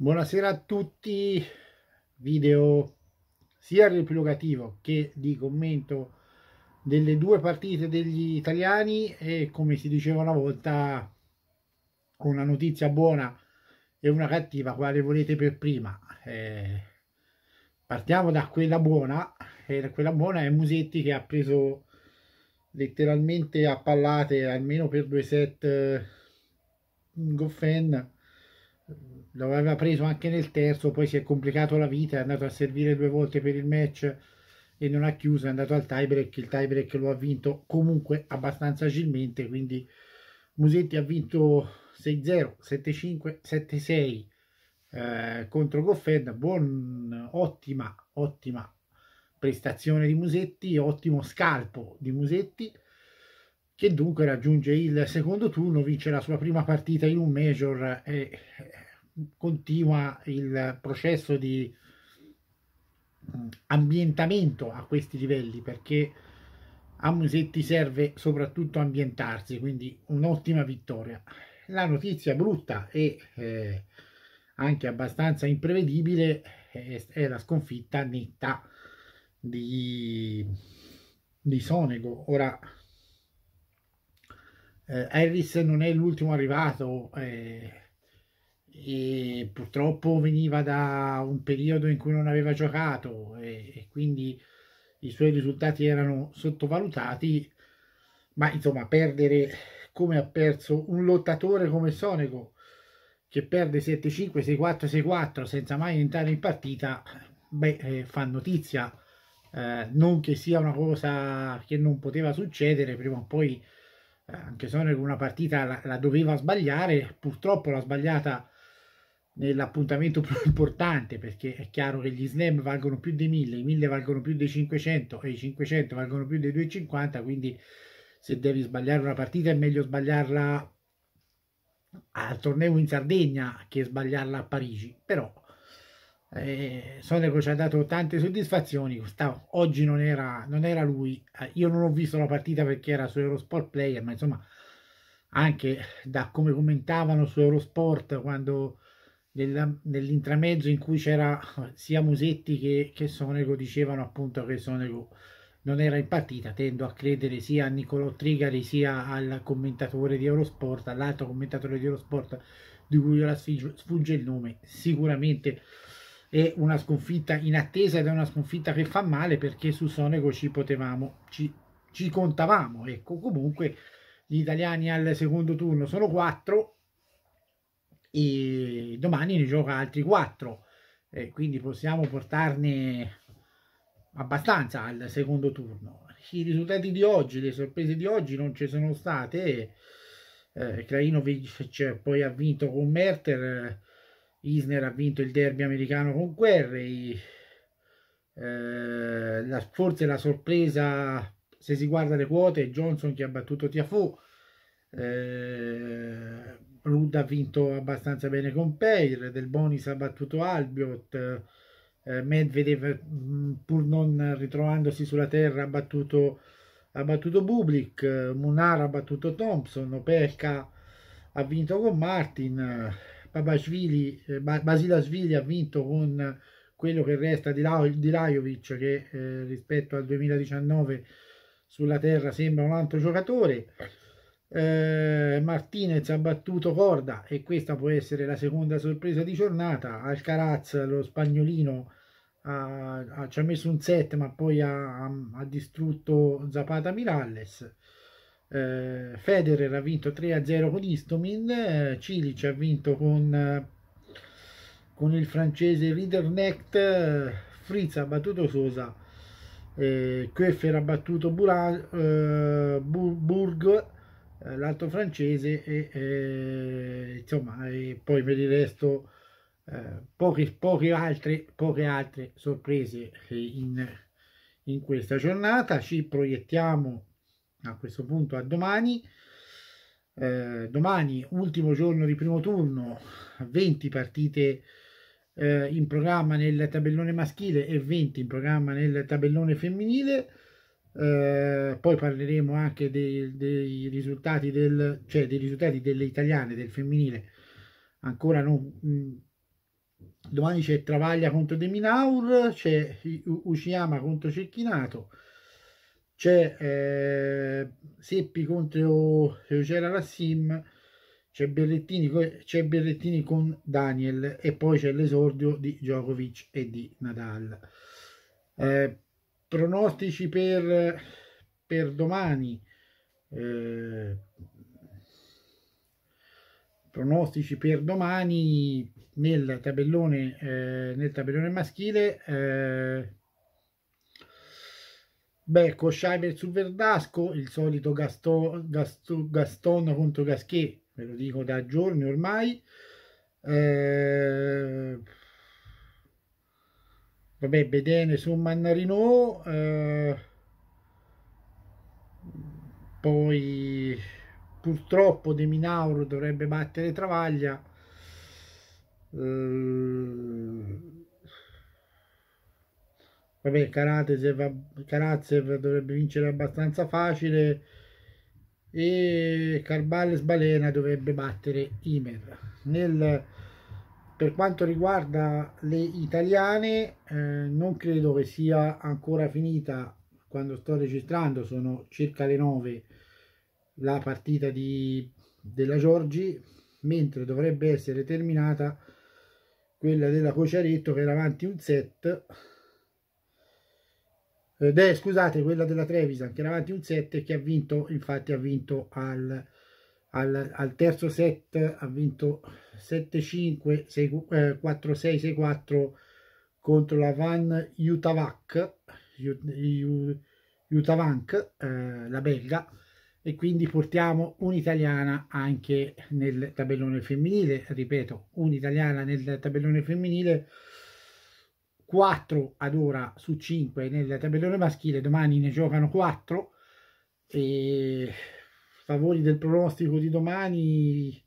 Buonasera a tutti, video sia riepilogativo che di commento delle due partite degli italiani e come si diceva una volta una notizia buona e una cattiva, quale volete per prima. Eh, partiamo da quella buona, e quella buona è Musetti che ha preso letteralmente a pallate almeno per due set eh, Goffen lo aveva preso anche nel terzo, poi si è complicato la vita, è andato a servire due volte per il match e non ha chiuso, è andato al tiebreak, il tiebreak lo ha vinto comunque abbastanza agilmente, quindi Musetti ha vinto 6-0, 7-5, 7-6 eh, contro Goffed, buon, ottima, ottima prestazione di Musetti, ottimo scalpo di Musetti che dunque raggiunge il secondo turno, vince la sua prima partita in un major e eh, continua il processo di mm, ambientamento a questi livelli perché a Musetti serve soprattutto ambientarsi, quindi un'ottima vittoria. La notizia brutta e eh, anche abbastanza imprevedibile è, è, la sconfitta netta di, di Sonego. Ora, eh, Harris non è l'ultimo arrivato, eh, e purtroppo veniva da un periodo in cui non aveva giocato e, e quindi i suoi risultati erano sottovalutati ma insomma perdere come ha perso un lottatore come Sonego che perde 7-5, 6-4, 6-4 senza mai entrare in partita beh, eh, fa notizia eh, non che sia una cosa che non poteva succedere prima o poi eh, anche Sonego una partita la, la doveva sbagliare purtroppo l'ha sbagliata nell'appuntamento più importante perché è chiaro che gli slam valgono più dei 1000, i 1000 valgono più dei 500 e i 500 valgono più dei 250, quindi se devi sbagliare una partita è meglio sbagliarla al torneo in Sardegna che sbagliarla a Parigi, però eh, Sonego ci ha dato tante soddisfazioni, Stavo, oggi non era, non era lui, eh, io non ho visto la partita perché era su Eurosport Player, ma insomma anche da come commentavano su Eurosport quando nell'intramezzo in cui c'era sia Musetti che, che Sonego dicevano appunto che Sonego non era in partita, tendo a credere sia a Niccolò Trigari sia al commentatore di Eurosport, all'altro commentatore di Eurosport di cui ora sfugge il nome, sicuramente è una sconfitta inattesa ed è una sconfitta che fa male perché su Sonego ci potevamo, ci, ci contavamo, ecco comunque gli italiani al secondo turno sono quattro e domani ne gioca altri 4 e quindi possiamo portarne abbastanza al secondo turno i risultati di oggi le sorprese di oggi non ci sono state eh, Krajinovic poi ha vinto con Merter eh, Isner ha vinto il derby americano con Guerri eh, la, forse la sorpresa se si guarda le quote è Johnson che ha battuto Tiafo eh, Rudd ha vinto abbastanza bene con Peir, Del Bonis ha battuto Albiot, eh, Medvedev mm, pur non ritrovandosi sulla terra ha battuto, ha battuto Bublik, Munar ha battuto Thompson, Opelka ha vinto con Martin, eh, Babashvili, eh, ha vinto con quello che resta di, La- di Lajovic che eh, rispetto al 2019 sulla terra sembra un altro giocatore. Eh, Martinez ha battuto Corda e questa può essere la seconda sorpresa di giornata. Alcaraz, lo spagnolino, ha, ha, ci ha messo un set ma poi ha, ha distrutto Zapata Miralles. Eh, Federer ha vinto 3-0 con Istomin, eh, Cilic ha vinto con, con il francese Riedernecht, Fritz ha battuto Sosa, eh, Koeffer ha battuto Bura, eh, Burg eh, l'alto francese e eh, insomma e poi per il resto eh, poche, poche, altre, poche altre sorprese in, in questa giornata. Ci proiettiamo a questo punto a domani. Eh, domani, ultimo giorno di primo turno, 20 partite eh, in programma nel tabellone maschile e 20 in programma nel tabellone femminile. Eh, poi parleremo anche dei, dei, risultati del, cioè dei risultati delle italiane, del femminile, ancora non... Mm, domani c'è Travaglia contro De Minaur, c'è Uchiyama contro Cecchinato, c'è eh, Seppi contro Eugera Rassim, c'è Berrettini, c'è Berrettini con Daniel e poi c'è l'esordio di Djokovic e di Nadal. Eh, pronostici per, per domani eh, pronostici per domani nel tabellone eh, nel tabellone maschile eh, beh Cosciaiber su Verdasco il solito Gaston, Gaston, Gaston contro Gasquet ve lo dico da giorni ormai eh, vabbè Bedene su Mannarino eh, poi purtroppo De Minauro dovrebbe battere Travaglia eh, vabbè Karatesev, Karatsev dovrebbe vincere abbastanza facile e Carballes Balena dovrebbe battere Imer nel per quanto riguarda le italiane eh, non credo che sia ancora finita quando sto registrando sono circa le 9 la partita di, della Giorgi mentre dovrebbe essere terminata quella della Cociaretto che era avanti un set eh, scusate quella della Trevisan che era avanti un set e che ha vinto infatti ha vinto al al, al terzo set ha vinto 7-5, 4-6-6-4 eh, contro la Van Jutavac, Jutavank, eh, la belga, e quindi portiamo un'italiana anche nel tabellone femminile, ripeto, un'italiana nel tabellone femminile, 4 ad ora su 5 nel tabellone maschile, domani ne giocano 4 e favori del pronostico di domani,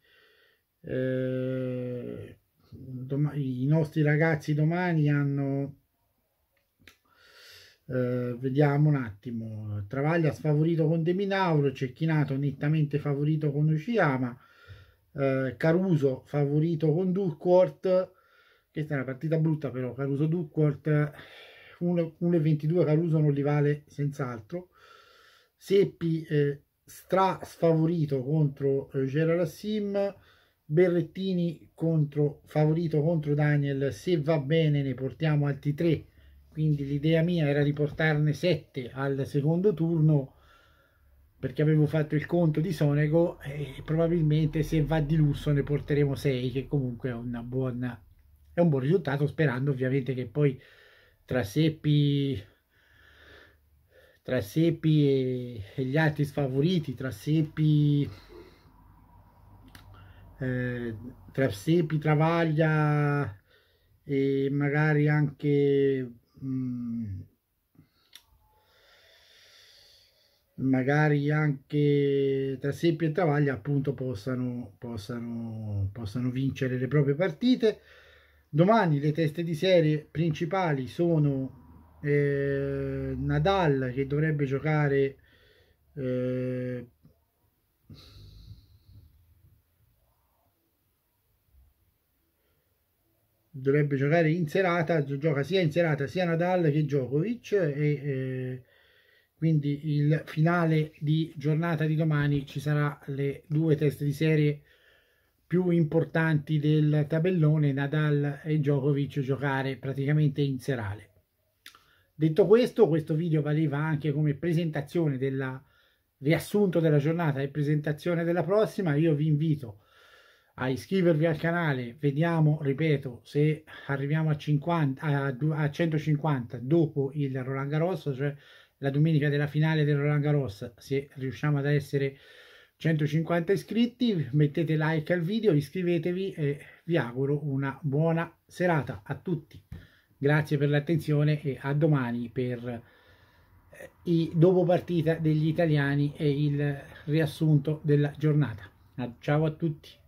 eh, domani i nostri ragazzi domani hanno eh, vediamo un attimo Travaglia sfavorito con De Minauro Cecchinato nettamente favorito con Uchiama eh, Caruso favorito con Duckworth questa è una partita brutta però Caruso Duckworth 1,22 Caruso non li vale senz'altro Seppi eh, stra sfavorito contro eh, Gerard Sim, Berrettini contro, favorito contro Daniel, se va bene ne portiamo altri tre, quindi l'idea mia era di portarne sette al secondo turno perché avevo fatto il conto di Sonego e probabilmente se va di lusso ne porteremo sei, che comunque è, buona, è un buon risultato sperando ovviamente che poi tra Seppi tra Seppi e, e gli altri sfavoriti, tra Seppi, eh, tra Seppi, Travaglia e magari anche... Mh, mm, magari anche tra Seppi e Travaglia appunto possano, possano, possano vincere le proprie partite. Domani le teste di serie principali sono eh, Nadal che dovrebbe giocare eh, dovrebbe giocare in serata gioca sia in serata sia Nadal che Djokovic e eh, quindi il finale di giornata di domani ci saranno le due teste di serie più importanti del tabellone Nadal e Djokovic giocare praticamente in serale Detto questo, questo video valeva anche come presentazione del riassunto della giornata e presentazione della prossima. Io vi invito a iscrivervi al canale, vediamo, ripeto, se arriviamo a, 50, a, a 150 dopo il Roland Garros, cioè la domenica della finale del Roland Garros, se riusciamo ad essere 150 iscritti, mettete like al video, iscrivetevi e vi auguro una buona serata a tutti. Grazie per l'attenzione e a domani per eh, i dopo partita degli italiani e il riassunto della giornata. Ciao a tutti.